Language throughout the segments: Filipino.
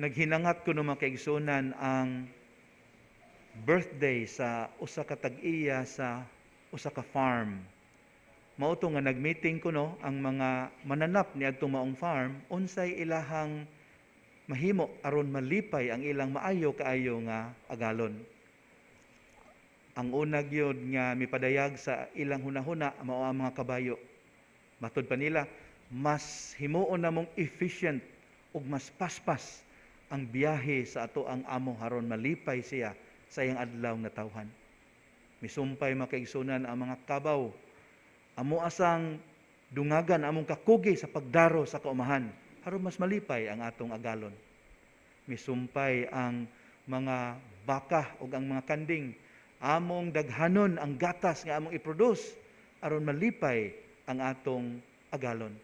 naghinangat ko ng makaigsunan ang birthday sa usa ka tag-iya sa usa ka farm. Mao to nga nagmeeting ko no ang mga mananap ni adtong maong farm unsay ilahang mahimo aron malipay ang ilang maayo kaayo nga agalon. Ang unag gyud nga mipadayag sa ilang hunahuna mao ang mga kabayo. Matud pa nila mas himuon namong efficient ug mas paspas -pas ang biyahe sa ato ang amo haron malipay siya sa iyang adlaw nga tawhan. Misumpay makaigsunan ang mga kabaw. Amo asang dungagan among kakugi sa pagdaro sa kaumahan haron mas malipay ang atong agalon. Misumpay ang mga baka o ang mga kanding among daghanon ang gatas nga among iproduce aron malipay ang atong agalon.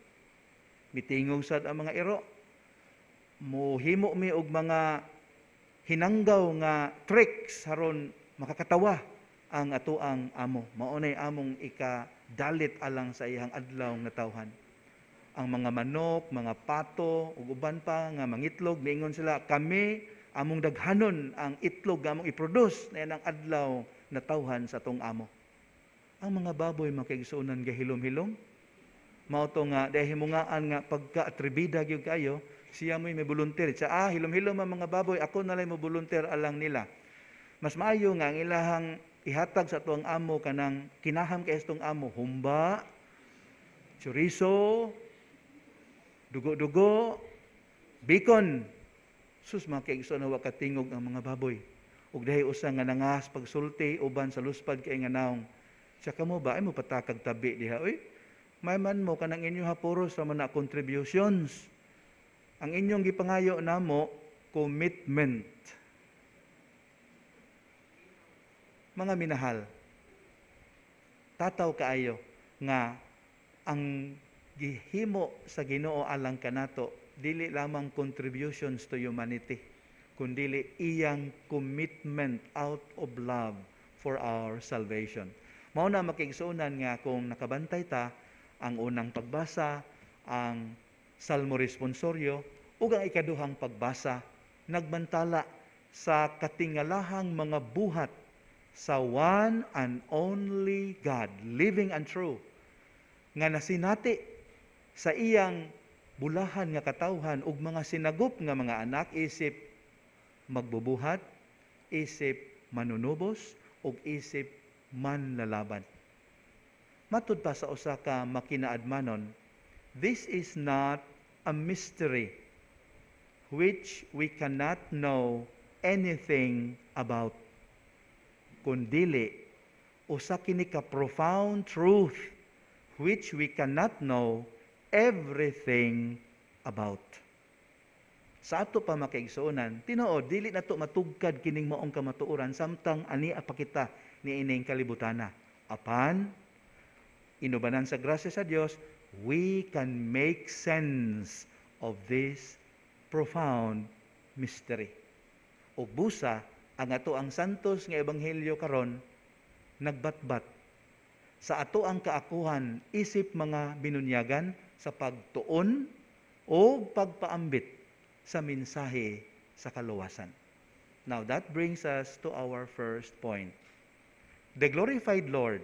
Mitingog sad ang mga iro mohimo mi og mga hinanggaw nga tricks haron makakatawa ang atoang amo. Maunay among ika dalit alang sa iyang adlaw nga tawhan. Ang mga manok, mga pato, ug uban pa nga mangitlog, miingon sila, kami among daghanon ang itlog among iproduce na ang adlaw na tawhan sa tong amo. Ang mga baboy makigsuunan gahilom-hilom. Mao to nga dahil himungaan nga pagka-atribida gyud kayo, siya mo'y may volunteer. Siya, ah, hilom-hilom ang ah, mga baboy, ako nalay mo volunteer alang nila. Mas maayo nga ang ilahang ihatag sa tuang amo kanang kinaham kay itong amo, humba, chorizo, dugo-dugo, bacon. Sus, makiigso na wakatingog ang mga baboy. Ug dahi usa nga nangas pagsulti uban sa luspad kay nga naong. Siya mo ba ay mo patakag tabi diha oy? May man mo kanang inyo ha puro sa mga contributions ang inyong gipangayo namo commitment. Mga minahal, tataw kaayo nga ang gihimo sa Ginoo alang kanato dili lamang contributions to humanity kundi iyang commitment out of love for our salvation. Mao na makigsuunan nga kung nakabantay ta ang unang pagbasa, ang Salmo responsoryo ug ikaduhang pagbasa nagbantala sa katingalahang mga buhat sa one and only God, living and true, nga nasinati sa iyang bulahan nga katawhan ug mga sinagop nga mga anak isip magbubuhat, isip manunubos ug isip manlalaban. Matud pa sa usa ka makinaadmanon, this is not a mystery which we cannot know anything about. Kundili, usa kini ka profound truth which we cannot know everything about. Sa ato pa makaigsuonan, tinuod dili nato matugkad kining maong kamatuoran samtang ani apakita ni ining kalibutana. Apan, inubanan sa grasya sa Dios, we can make sense of this profound mystery. Ubusa ang ato ang santos nga ebanghelyo karon nagbatbat sa ato ang kaakuhan isip mga binunyagan sa pagtuon o pagpaambit sa mensahe sa kaluwasan. Now that brings us to our first point. The glorified Lord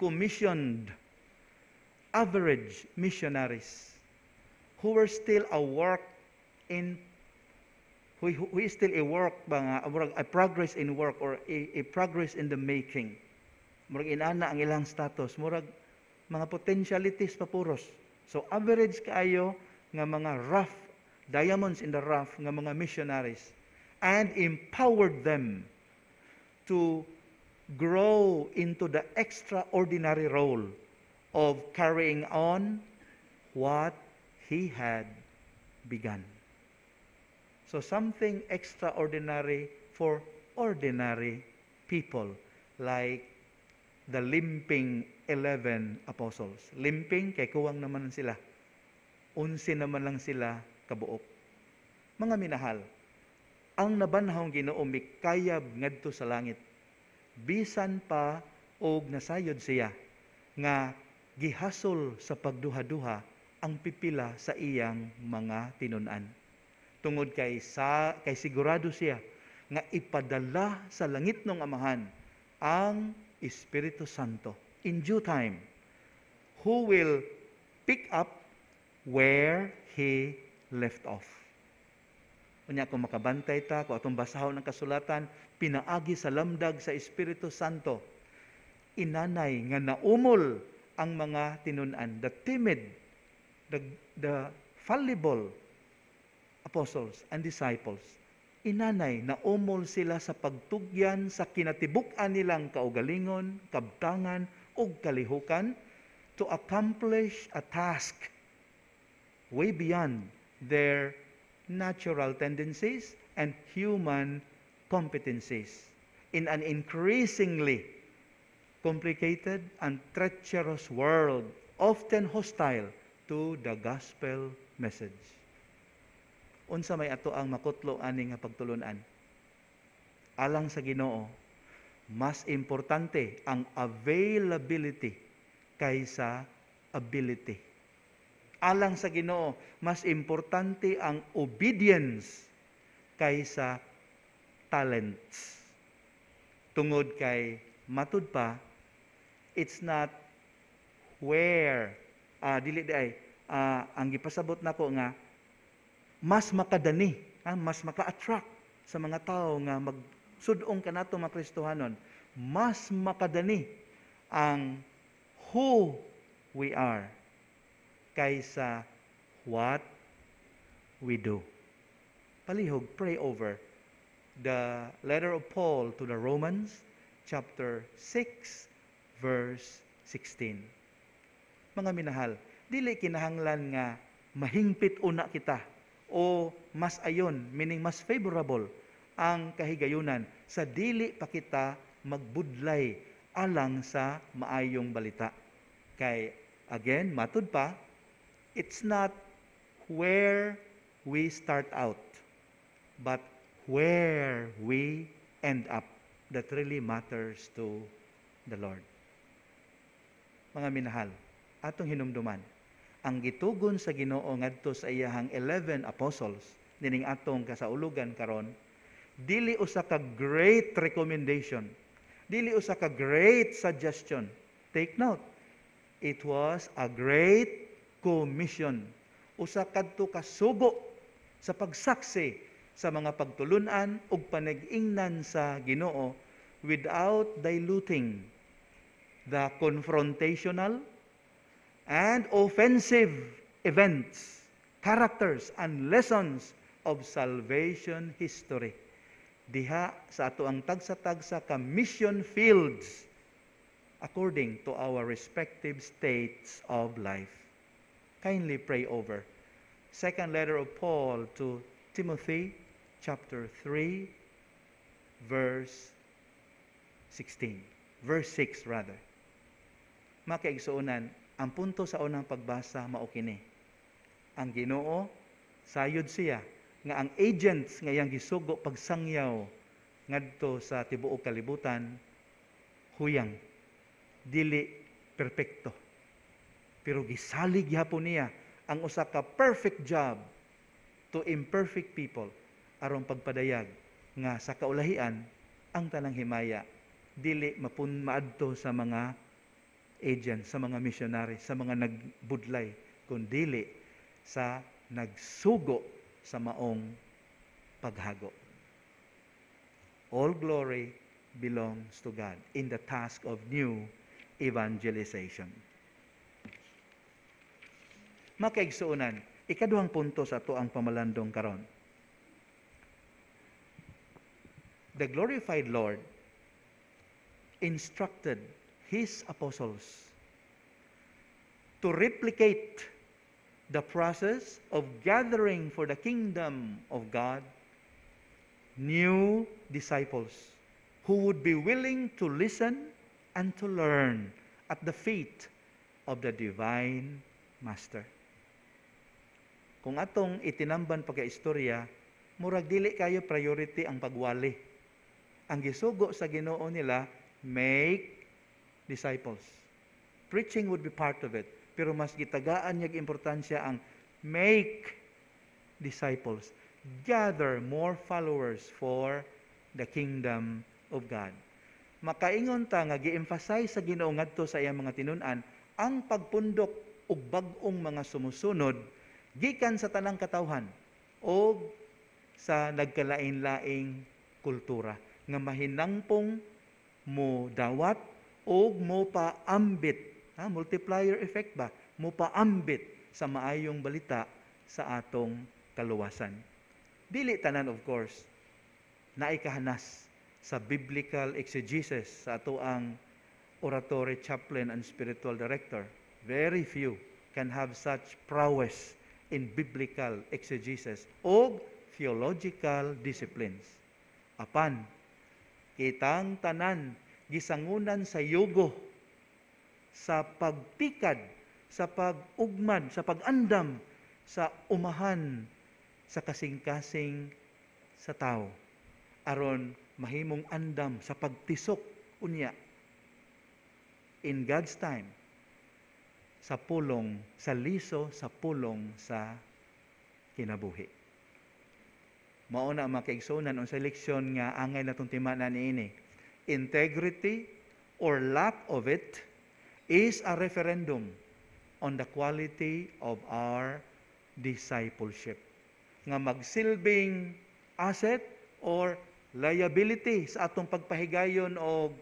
commissioned average missionaries who were still a work in who, who is still a work ba nga, a progress in work or a, a progress in the making. Murag inana ang ilang status, murag mga potentialities pa puros So average kayo nga mga rough diamonds in the rough nga mga missionaries and empowered them to grow into the extraordinary role of carrying on what he had begun. So something extraordinary for ordinary people like the limping 11 apostles. Limping, kay kuwang naman sila. Unsi naman lang sila kabuok. Mga minahal, ang nabanhong Ginoo kayab ngadto sa langit. Bisan pa og nasayod siya nga gihasol sa pagduha-duha ang pipila sa iyang mga tinunan. Tungod kay, sa, kay sigurado siya nga ipadala sa langit ng Amahan ang Espiritu Santo in due time who will pick up where he left off. Unya kung makabantay ta, kung atong basahon ng kasulatan, pinaagi sa lamdag sa Espiritu Santo, inanay nga naumol ang mga tinunan, the timid, the, the fallible apostles and disciples. Inanay na umol sila sa pagtugyan sa kinatibukan nilang kaugalingon, kabtangan, o kalihukan to accomplish a task way beyond their natural tendencies and human competencies in an increasingly complicated, and treacherous world, often hostile to the gospel message. Unsa may ato ang makutlo ani nga pagtulunan? Alang sa Ginoo, mas importante ang availability kaysa ability. Alang sa Ginoo, mas importante ang obedience kaysa talents. Tungod kay matud pa It's not where. Uh, dili ay uh, ang gipasabot nako nga mas makadani, ha, ah, mas maka-attract sa mga tao nga magsud magsudong kanato mga Kristohanon, mas makadani ang who we are kaysa what we do. Palihog, pray over the letter of Paul to the Romans, chapter 6, verse 16. Mga minahal, dili kinahanglan nga mahingpit una kita o mas ayon, meaning mas favorable ang kahigayunan sa dili pa kita magbudlay alang sa maayong balita. Kay again, matud pa, it's not where we start out, but where we end up that really matters to the Lord mga minahal, atong hinumduman, ang gitugon sa Ginoo ngadto sa iyahang 11 apostles nining atong kasaulugan karon dili usa ka great recommendation dili usa ka great suggestion take note it was a great commission usa kadto ka sugo sa pagsaksi sa mga pagtulunan ug panag-ingnan sa Ginoo without diluting the confrontational and offensive events, characters, and lessons of salvation history. Diha sa ato ang tagsa-tagsa ka mission fields according to our respective states of life. Kindly pray over. Second letter of Paul to Timothy, chapter 3, verse 16. Verse 6, rather. makaigsuonan. Ang punto sa unang pagbasa mao Ang Ginoo sayod siya nga ang agents nga iyang gisugo pagsangyaw ngadto sa tibuok kalibutan huyang dili perpekto. Pero gisalig gyapon niya ang usa ka perfect job to imperfect people aron pagpadayag nga sa kaulahian ang tanang himaya dili mapun maadto sa mga agent, sa mga missionary, sa mga nagbudlay, kundili sa nagsugo sa maong paghago. All glory belongs to God in the task of new evangelization. Makaigsuunan, ikaduhang punto sa ato ang pamalandong karon. The glorified Lord instructed his apostles to replicate the process of gathering for the kingdom of God new disciples who would be willing to listen and to learn at the feet of the divine master. Kung atong itinamban pagka istorya murag dili kayo priority ang pagwali. Ang gisugo sa Ginoo nila, make disciples. Preaching would be part of it, pero mas gitagaan niya importansya ang make disciples. Gather more followers for the kingdom of God. Makaingon ta nga gi-emphasize sa Ginoo ngadto sa iyang mga tinunan ang pagpundok og bag-ong mga sumusunod gikan sa tanang katawhan o sa nagkalain-laing kultura nga mahinangpong mo dawat o mopaambit. Ha? Multiplier effect ba? Mo Mopaambit sa maayong balita sa atong kaluwasan. Dili tanan of course, na ikahanas sa biblical exegesis sa ato ang oratory chaplain and spiritual director. Very few can have such prowess in biblical exegesis o theological disciplines. Apan, kitang tanan gisangunan sa yugo, sa pagtikad, sa pagugmad, sa pagandam, sa umahan, sa kasing-kasing sa tao. Aron mahimong andam sa pagtisok unya in God's time sa pulong, sa liso, sa pulong sa kinabuhi. Mauna ang mga kaigsunan ang seleksyon nga angay natong timanan ni ini integrity, or lack of it is a referendum on the quality of our discipleship. Nga magsilbing asset or liability sa atong pagpahigayon o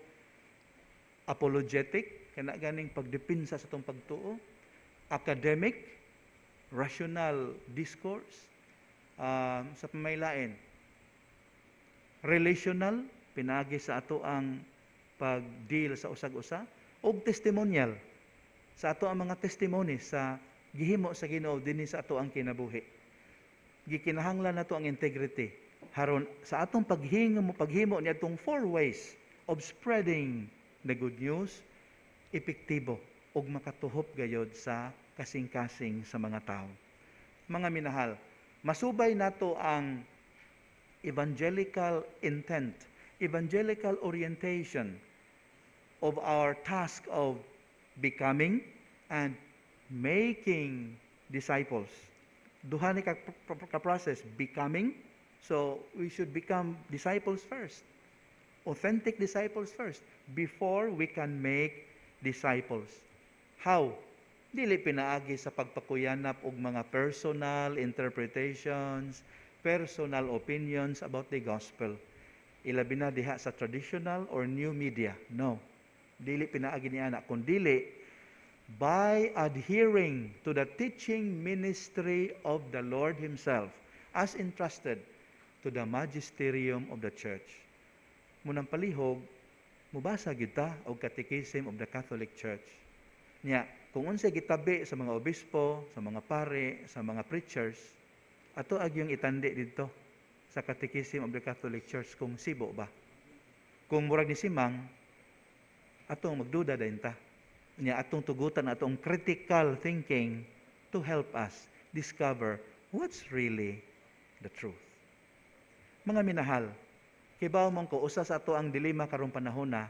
apologetic, kana ganing pagdepensa sa atong pagtuo, academic, rational discourse, um, sa pamailain, relational, pinagi sa ato ang pag-deal sa usag-usa og testimonial sa ato ang mga testimony sa gihimo sa Ginoo dinhi sa ato ang kinabuhi. Gikinahanglan nato ang integrity haron sa atong paghingo paghimo ni atong four ways of spreading the good news epektibo og makatuhop gayod sa kasing-kasing sa mga tao. Mga minahal, masubay nato ang evangelical intent evangelical orientation of our task of becoming and making disciples. Duha ni ka-process, becoming. So, we should become disciples first. Authentic disciples first before we can make disciples. How? Dili pinaagi sa pagpakuyanap og mga personal interpretations, personal opinions about the gospel ilabi na diha sa traditional or new media. No. Dili pinaagi ni anak kun dili by adhering to the teaching ministry of the Lord himself as entrusted to the magisterium of the church. Munang palihog, mubasa kita og catechism of the Catholic Church. Nya, kung unsay gitabi sa mga obispo, sa mga pare, sa mga preachers, ato agyong itandi didto sa Catechism of the Catholic Church kung sibo ba. Kung murag ni Simang, atong magduda din ta. Niya atong tugutan, atong critical thinking to help us discover what's really the truth. Mga minahal, kibaw mong ko, usa sa ato ang dilema karong panahon na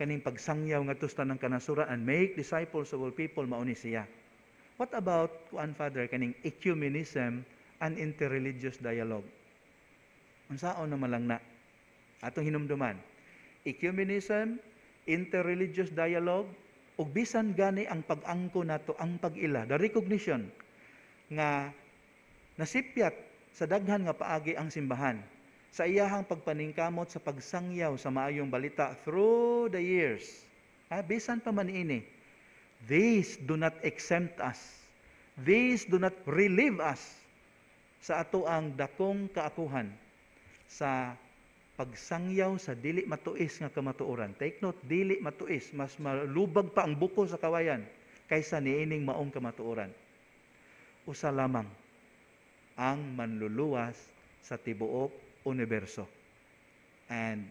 kaning pagsangyaw nga tusta ng kanasuran and make disciples of all people mauni siya. What about, kuan Father, kaning ecumenism and interreligious dialogue? unsaon na malangna atong hinumduman ecumenism interreligious dialogue ug bisan gani ang pag-angko nato ang pag-ila the recognition nga nasipyat sa daghan nga paagi ang simbahan sa iyahang pagpaningkamot sa pagsangyaw sa maayong balita through the years. Ha, bisan pa man ini, these do not exempt us. These do not relieve us sa ato ang dakong kaakuhan sa pagsangyaw sa dili matuis nga kamatuoran. Take note, dili matuis, mas malubag pa ang buko sa kawayan kaysa niining maong kamatuoran. Usa lamang ang manluluwas sa tibuok universo. And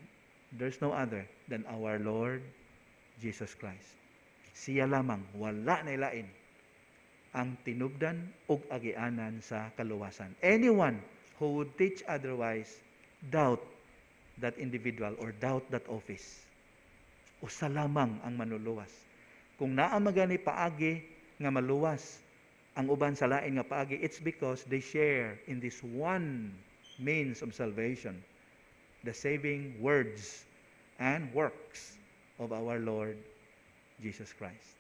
there's no other than our Lord Jesus Christ. Siya lamang, wala na ilain ang tinubdan o agianan sa kaluwasan. Anyone who would teach otherwise doubt that individual or doubt that office. Usa lamang ang manuluwas. Kung naa magani paagi nga maluwas ang uban sa lain nga paagi, it's because they share in this one means of salvation, the saving words and works of our Lord Jesus Christ.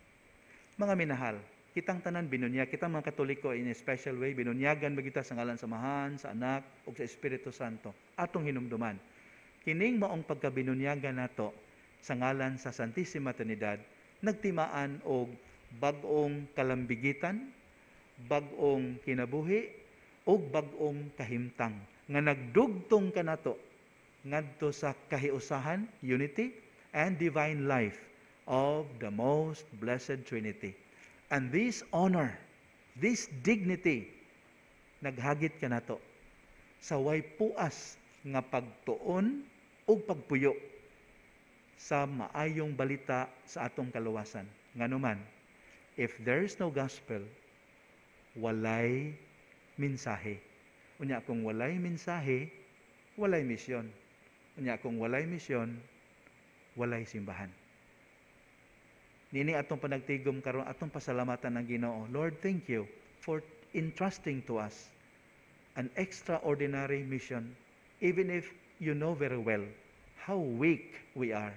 Mga minahal, kitang tanan binunya kitang mga katoliko in a special way binunyagan magita sa ngalan sa samahan sa anak ug sa Espiritu Santo atong hinumduman. Kining maong pagkabinunyagan nato sa ngalan sa Santissima Trinidad, nagtimaan og bag-ong kalambigitan, bag-ong kinabuhi, og bag-ong kahimtang nga nagdugtong kanato ngadto sa kahiusahan, unity, and divine life of the most blessed Trinity. And this honor, this dignity, naghagit kanato sa way puas nga pagtuon ug pagpuyo sa maayong balita sa atong kaluwasan. Nganuman, if there is no gospel, walay mensahe. Unya kung walay mensahe, walay misyon. Unya kung walay misyon, walay simbahan. Nini atong panagtigom karon atong pasalamatan ang Ginoo. Lord, thank you for entrusting to us an extraordinary mission even if you know very well how weak we are.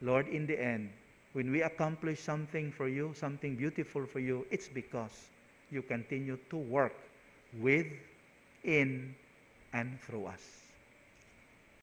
Lord, in the end, when we accomplish something for you, something beautiful for you, it's because you continue to work with, in, and through us.